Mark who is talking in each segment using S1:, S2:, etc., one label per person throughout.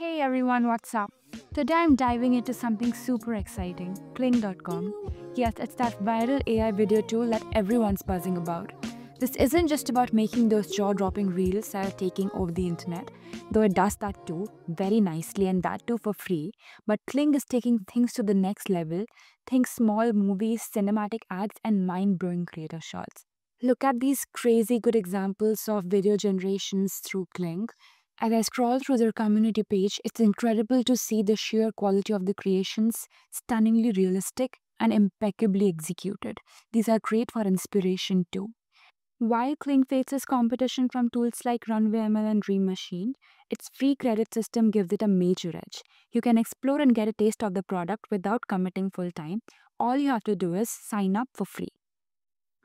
S1: Hey everyone, what's up? Today I'm diving into something super exciting, Kling.com. Yes, it's that viral AI video tool that everyone's buzzing about. This isn't just about making those jaw-dropping reels that are taking over the internet, though it does that too, very nicely and that too for free, but Kling is taking things to the next level, think small movies, cinematic ads and mind-blowing creator shots. Look at these crazy good examples of video generations through Kling, as I scroll through their community page, it's incredible to see the sheer quality of the creations, stunningly realistic and impeccably executed. These are great for inspiration too. While Kling faces competition from tools like Runway ML and Dream Machine, its free credit system gives it a major edge. You can explore and get a taste of the product without committing full time. All you have to do is sign up for free.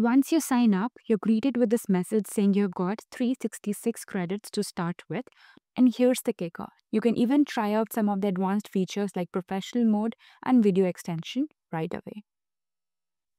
S1: Once you sign up, you're greeted with this message saying you've got 366 credits to start with. And here's the kicker. You can even try out some of the advanced features like professional mode and video extension right away.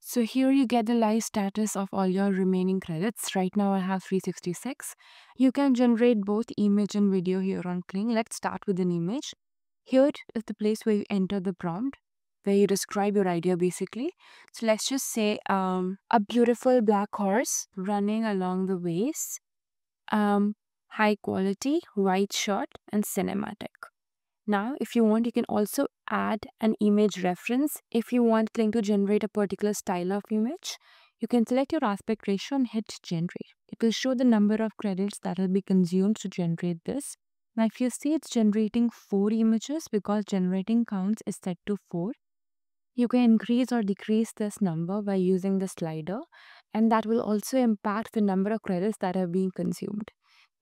S1: So here you get the live status of all your remaining credits. Right now I have 366. You can generate both image and video here on Kling. Let's start with an image. Here is the place where you enter the prompt where you describe your idea basically. So let's just say um, a beautiful black horse running along the ways, um, high quality, wide shot, and cinematic. Now, if you want, you can also add an image reference. If you want Kling to generate a particular style of image, you can select your aspect ratio and hit generate. It will show the number of credits that will be consumed to generate this. Now, if you see it's generating 4 images because generating counts is set to 4, you can increase or decrease this number by using the slider and that will also impact the number of credits that are being consumed.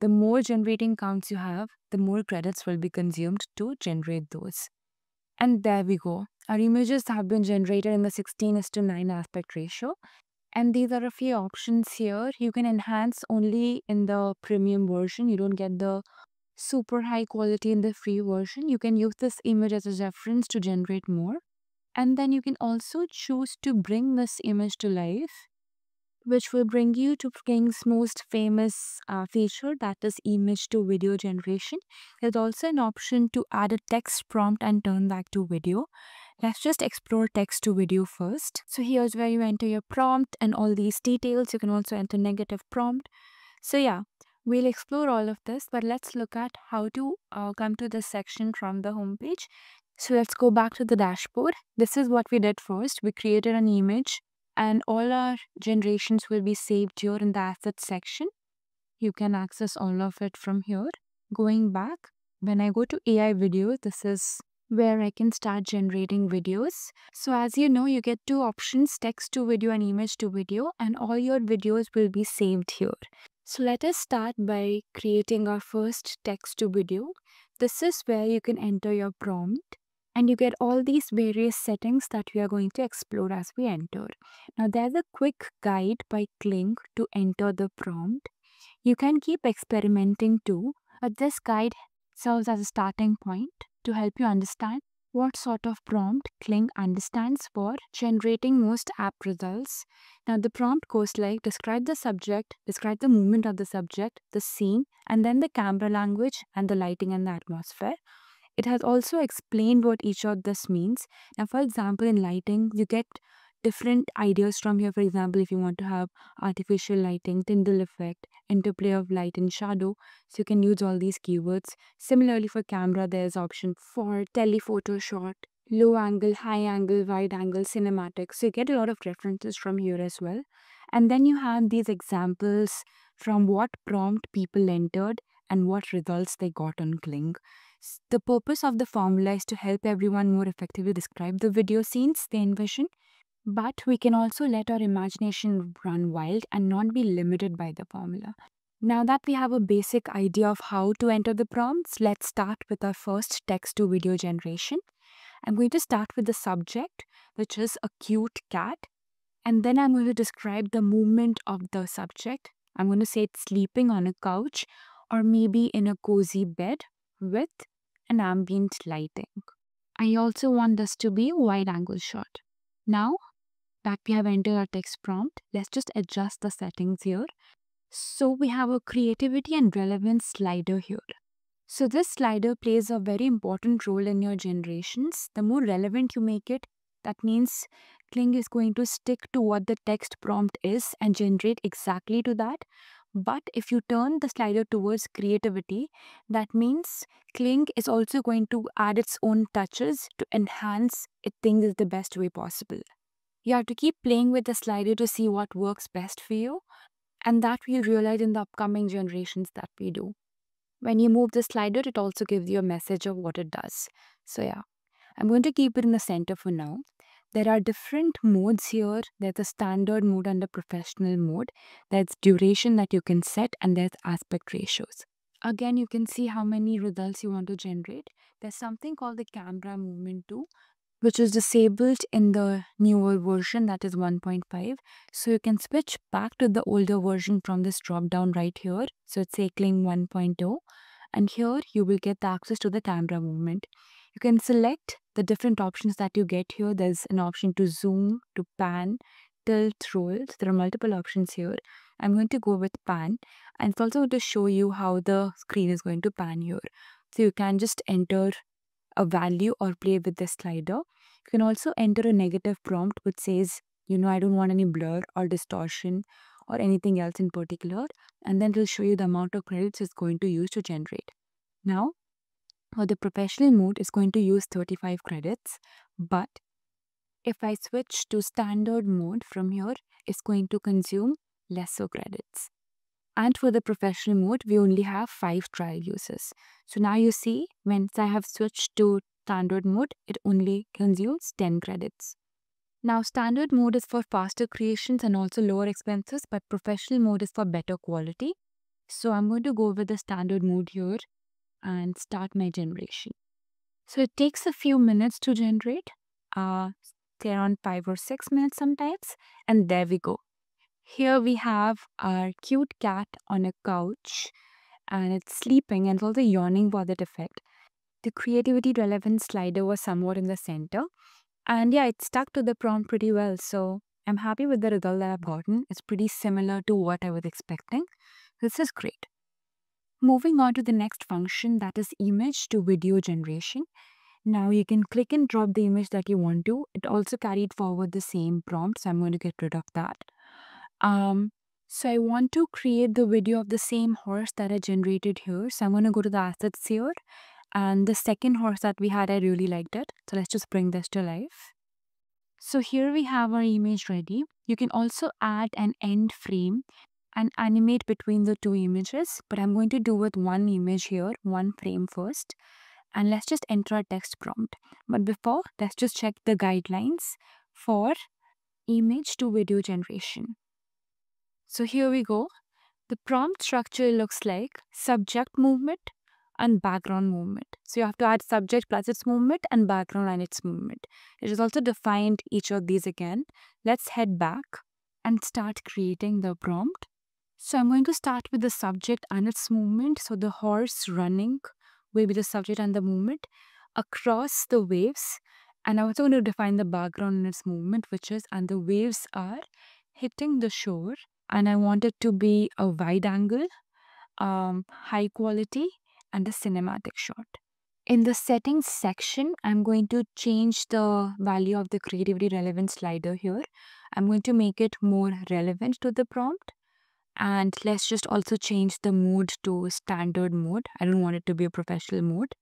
S1: The more generating counts you have, the more credits will be consumed to generate those. And there we go. Our images have been generated in the 16 is to 9 aspect ratio. And these are a few options here. You can enhance only in the premium version. You don't get the super high quality in the free version. You can use this image as a reference to generate more. And then you can also choose to bring this image to life, which will bring you to King's most famous uh, feature that is image to video generation. There's also an option to add a text prompt and turn that to video. Let's just explore text to video first. So here's where you enter your prompt and all these details. You can also enter negative prompt. So yeah, We'll explore all of this, but let's look at how to uh, come to this section from the homepage. So let's go back to the dashboard. This is what we did first. We created an image and all our generations will be saved here in the assets section. You can access all of it from here. Going back, when I go to AI video, this is where I can start generating videos. So as you know, you get two options, text to video and image to video and all your videos will be saved here. So let us start by creating our first text to video. This is where you can enter your prompt and you get all these various settings that we are going to explore as we enter. Now there's a quick guide by Clink to enter the prompt. You can keep experimenting too, but this guide serves as a starting point to help you understand what sort of prompt Kling understands for generating most app results. Now the prompt goes like describe the subject, describe the movement of the subject, the scene, and then the camera language and the lighting and the atmosphere. It has also explained what each of this means. Now, for example, in lighting, you get different ideas from here. For example, if you want to have artificial lighting, Tyndall effect, interplay of light and shadow, so you can use all these keywords. Similarly, for camera, there's option for telephoto shot, low angle, high angle, wide angle, cinematic. So you get a lot of references from here as well. And then you have these examples from what prompt people entered and what results they got on Kling. The purpose of the formula is to help everyone more effectively describe the video scenes they envision, but we can also let our imagination run wild and not be limited by the formula. Now that we have a basic idea of how to enter the prompts, let's start with our first text to video generation. I'm going to start with the subject, which is a cute cat. And then I'm going to describe the movement of the subject. I'm going to say it's sleeping on a couch or maybe in a cozy bed with and ambient lighting. I also want this to be wide angle shot. Now that we have entered our text prompt, let's just adjust the settings here. So we have a creativity and relevance slider here. So this slider plays a very important role in your generations. The more relevant you make it, that means Kling is going to stick to what the text prompt is and generate exactly to that. But if you turn the slider towards creativity, that means Kling is also going to add its own touches to enhance it things the best way possible. You have to keep playing with the slider to see what works best for you. And that we realize in the upcoming generations that we do. When you move the slider, it also gives you a message of what it does. So yeah, I'm going to keep it in the center for now. There are different modes here. There's a standard mode and a professional mode. There's duration that you can set and there's aspect ratios. Again, you can see how many results you want to generate. There's something called the camera movement too, which is disabled in the newer version that is 1.5. So you can switch back to the older version from this drop down right here. So it's cycling 1.0 and here you will get the access to the camera movement. You can select the different options that you get here. There's an option to zoom, to pan, tilt, roll. So there are multiple options here. I'm going to go with pan and it's also going to show you how the screen is going to pan here. So you can just enter a value or play with the slider. You can also enter a negative prompt which says, you know, I don't want any blur or distortion or anything else in particular. And then it will show you the amount of credits it's going to use to generate. Now, or the professional mode is going to use 35 credits but if I switch to standard mode from here it's going to consume lesser credits and for the professional mode we only have 5 trial uses so now you see once I have switched to standard mode it only consumes 10 credits now standard mode is for faster creations and also lower expenses but professional mode is for better quality so I'm going to go with the standard mode here and start my generation. So it takes a few minutes to generate, uh, around 5 or 6 minutes sometimes, and there we go. Here we have our cute cat on a couch and it's sleeping and it's also yawning for the effect. The creativity relevance slider was somewhat in the center and yeah, it stuck to the prompt pretty well. So I'm happy with the result that I've gotten. It's pretty similar to what I was expecting. This is great. Moving on to the next function that is image to video generation. Now you can click and drop the image that you want to. It also carried forward the same prompt, so I'm going to get rid of that. Um, so I want to create the video of the same horse that I generated here. So I'm going to go to the assets here. And the second horse that we had, I really liked it. So let's just bring this to life. So here we have our image ready. You can also add an end frame and animate between the two images, but I'm going to do with one image here, one frame first. And let's just enter a text prompt. But before, let's just check the guidelines for image to video generation. So here we go. The prompt structure looks like subject movement and background movement. So you have to add subject plus its movement and background and its movement. It is also defined each of these again. Let's head back and start creating the prompt. So I'm going to start with the subject and its movement. So the horse running will be the subject and the movement across the waves. And I'm also going to define the background and its movement, which is, and the waves are hitting the shore. And I want it to be a wide angle, um, high quality, and a cinematic shot. In the settings section, I'm going to change the value of the creativity relevance slider here. I'm going to make it more relevant to the prompt. And let's just also change the mode to standard mode. I don't want it to be a professional mode.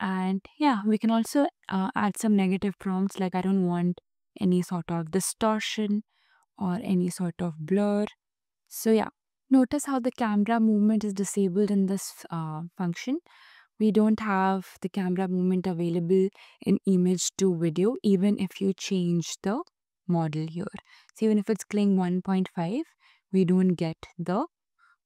S1: And yeah, we can also uh, add some negative prompts like I don't want any sort of distortion or any sort of blur. So yeah, notice how the camera movement is disabled in this uh, function. We don't have the camera movement available in image to video even if you change the model here. So even if it's Kling 1.5, we don't get the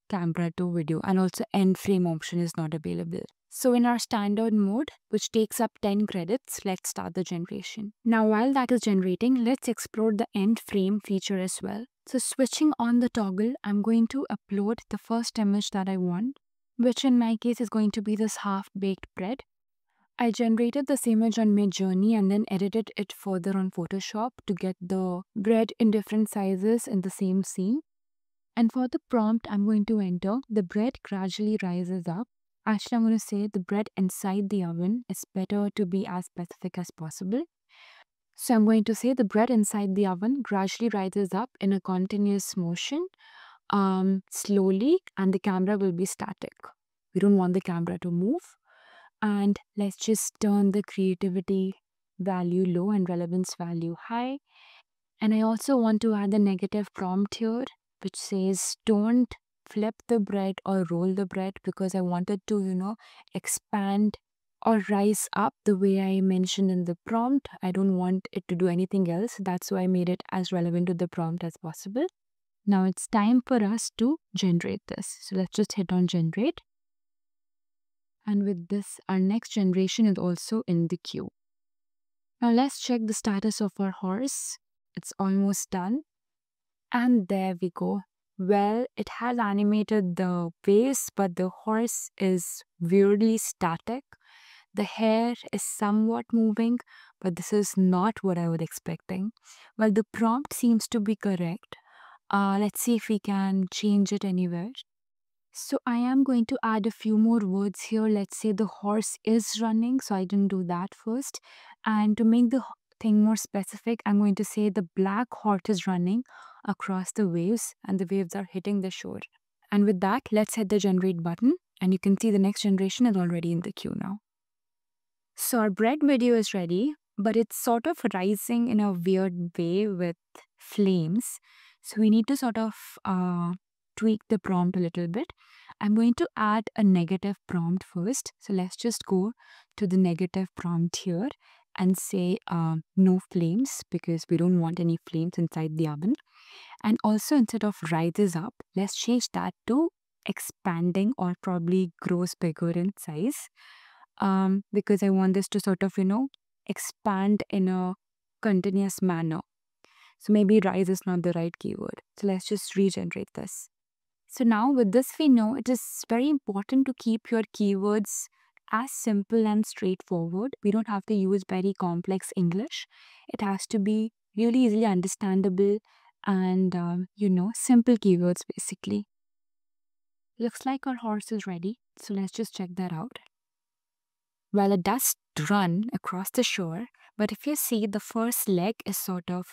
S1: camera to video and also end frame option is not available. So in our standard mode, which takes up 10 credits, let's start the generation. Now while that is generating, let's explore the end frame feature as well. So switching on the toggle, I'm going to upload the first image that I want, which in my case is going to be this half-baked bread. I generated this image on Midjourney and then edited it further on Photoshop to get the bread in different sizes in the same scene. And for the prompt, I'm going to enter the bread gradually rises up. Actually, I'm going to say the bread inside the oven. is better to be as specific as possible. So I'm going to say the bread inside the oven gradually rises up in a continuous motion, um, slowly, and the camera will be static. We don't want the camera to move. And let's just turn the creativity value low and relevance value high. And I also want to add the negative prompt here which says don't flip the bread or roll the bread because I wanted to, you know, expand or rise up the way I mentioned in the prompt. I don't want it to do anything else. That's why I made it as relevant to the prompt as possible. Now it's time for us to generate this. So let's just hit on generate. And with this, our next generation is also in the queue. Now let's check the status of our horse. It's almost done. And there we go. Well, it has animated the face, but the horse is weirdly static. The hair is somewhat moving, but this is not what I was expecting. Well, the prompt seems to be correct. Uh, let's see if we can change it anywhere. So I am going to add a few more words here. Let's say the horse is running. So I didn't do that first. And to make the thing more specific, I'm going to say the black horse is running across the waves and the waves are hitting the shore. And with that, let's hit the generate button and you can see the next generation is already in the queue now. So our bread video is ready, but it's sort of rising in a weird way with flames. So we need to sort of uh, tweak the prompt a little bit. I'm going to add a negative prompt first. So let's just go to the negative prompt here and say uh, no flames because we don't want any flames inside the oven. And also instead of rises up, let's change that to expanding or probably grows bigger in size um, because I want this to sort of, you know, expand in a continuous manner. So maybe rise is not the right keyword. So let's just regenerate this. So now with this we know it is very important to keep your keywords as simple and straightforward. We don't have to use very complex English. It has to be really easily understandable and, um, you know, simple keywords basically. Looks like our horse is ready, so let's just check that out. Well, it does run across the shore, but if you see, the first leg is sort of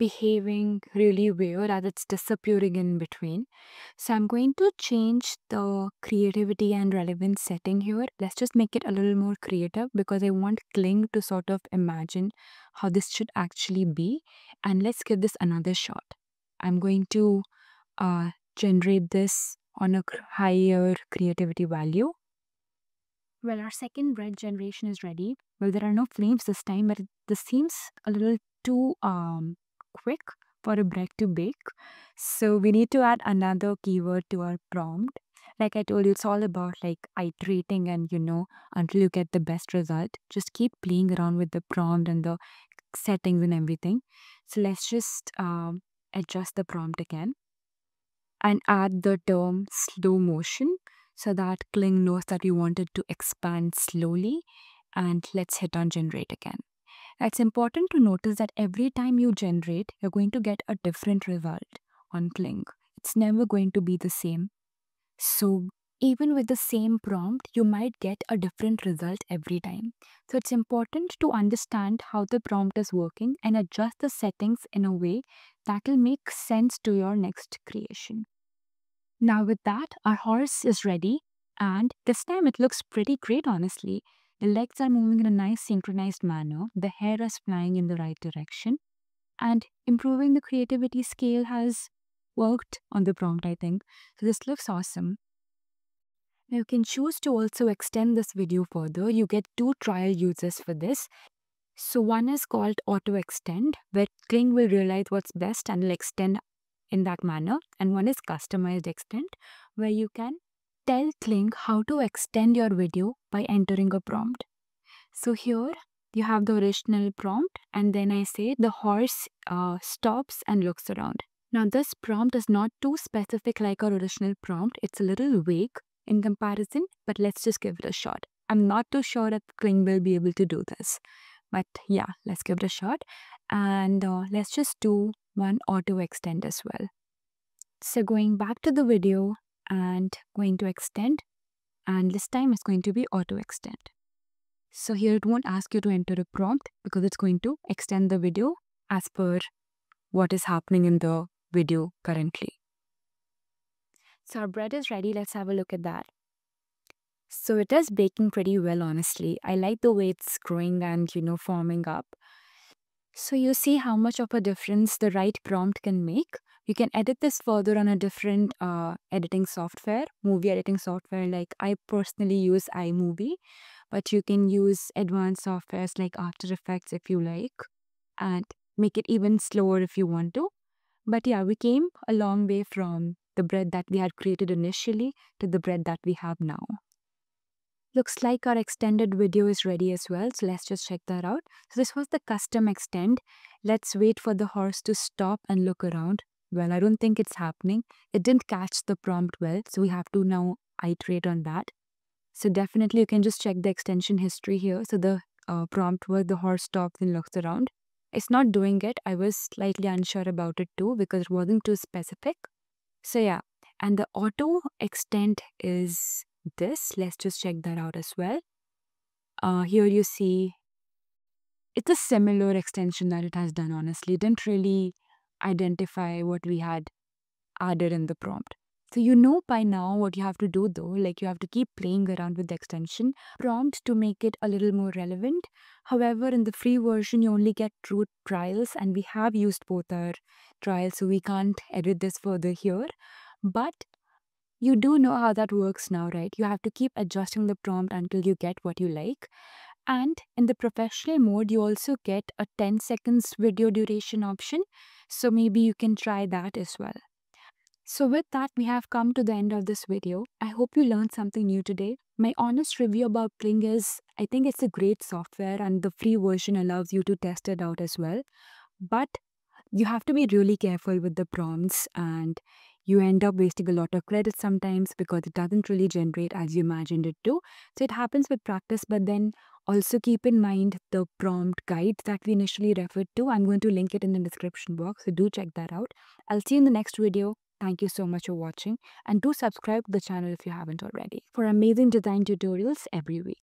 S1: behaving really weird as it's disappearing in between. So I'm going to change the creativity and relevance setting here. Let's just make it a little more creative because I want Kling to sort of imagine how this should actually be. And let's give this another shot. I'm going to uh, generate this on a higher creativity value. Well, our second red generation is ready. Well, there are no flames this time, but this seems a little too um, quick for a bread to bake. So we need to add another keyword to our prompt. Like I told you, it's all about like iterating and you know, until you get the best result. Just keep playing around with the prompt and the settings and everything. So let's just um, adjust the prompt again and add the term slow motion so that Kling knows that we wanted to expand slowly. And let's hit on generate again. It's important to notice that every time you generate, you're going to get a different result on Kling. It's never going to be the same. So even with the same prompt, you might get a different result every time. So it's important to understand how the prompt is working and adjust the settings in a way that will make sense to your next creation. Now with that, our horse is ready and this time it looks pretty great honestly. The legs are moving in a nice synchronized manner, the hair is flying in the right direction, and improving the creativity scale has worked on the prompt, I think. So this looks awesome. Now you can choose to also extend this video further. You get two trial uses for this. So one is called auto extend, where Kling will realize what's best and will extend in that manner. And one is customized extend, where you can tell Kling how to extend your video by entering a prompt. So here you have the original prompt and then I say the horse uh, stops and looks around. Now this prompt is not too specific like our original prompt. It's a little vague in comparison, but let's just give it a shot. I'm not too sure that Kling will be able to do this, but yeah, let's give it a shot. And uh, let's just do one auto extend as well. So going back to the video, and going to extend and this time it's going to be auto extend. So here it won't ask you to enter a prompt because it's going to extend the video as per what is happening in the video currently. So our bread is ready. Let's have a look at that. So it is baking pretty well, honestly. I like the way it's growing and, you know, forming up. So you see how much of a difference the right prompt can make. You can edit this further on a different uh, editing software, movie editing software. Like I personally use iMovie, but you can use advanced softwares like After Effects if you like and make it even slower if you want to. But yeah, we came a long way from the bread that we had created initially to the bread that we have now. Looks like our extended video is ready as well, so let's just check that out. So this was the custom extend. Let's wait for the horse to stop and look around well. I don't think it's happening. It didn't catch the prompt well, so we have to now iterate on that. So definitely you can just check the extension history here. So the uh, prompt was the horse stops and looks around. It's not doing it. I was slightly unsure about it too because it wasn't too specific. So yeah, and the auto extent is this. Let's just check that out as well. Uh, here you see it's a similar extension that it has done honestly. It didn't really identify what we had added in the prompt. So you know by now what you have to do though, like you have to keep playing around with the extension prompt to make it a little more relevant. However, in the free version, you only get true trials and we have used both our trials, so we can't edit this further here. But you do know how that works now, right? You have to keep adjusting the prompt until you get what you like and in the professional mode you also get a 10 seconds video duration option so maybe you can try that as well so with that we have come to the end of this video i hope you learned something new today my honest review about kling is i think it's a great software and the free version allows you to test it out as well but you have to be really careful with the prompts and you end up wasting a lot of credit sometimes because it doesn't really generate as you imagined it to. So it happens with practice, but then also keep in mind the prompt guide that we initially referred to. I'm going to link it in the description box, so do check that out. I'll see you in the next video. Thank you so much for watching and do subscribe to the channel if you haven't already for amazing design tutorials every week.